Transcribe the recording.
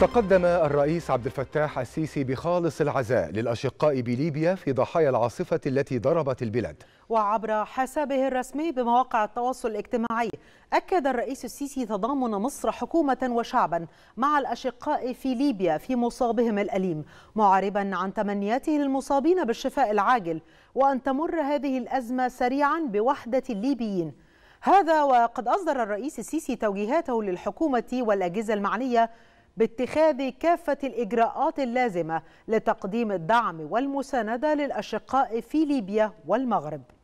تقدم الرئيس عبد الفتاح السيسي بخالص العزاء للأشقاء بليبيا في ضحايا العاصفة التي ضربت البلاد وعبر حسابه الرسمي بمواقع التواصل الاجتماعي أكد الرئيس السيسي تضامن مصر حكومة وشعبا مع الأشقاء في ليبيا في مصابهم الأليم معربا عن تمنياته للمصابين بالشفاء العاجل وأن تمر هذه الأزمة سريعا بوحدة الليبيين هذا وقد أصدر الرئيس السيسي توجيهاته للحكومة والأجهزة المعنية باتخاذ كافة الإجراءات اللازمة لتقديم الدعم والمساندة للأشقاء في ليبيا والمغرب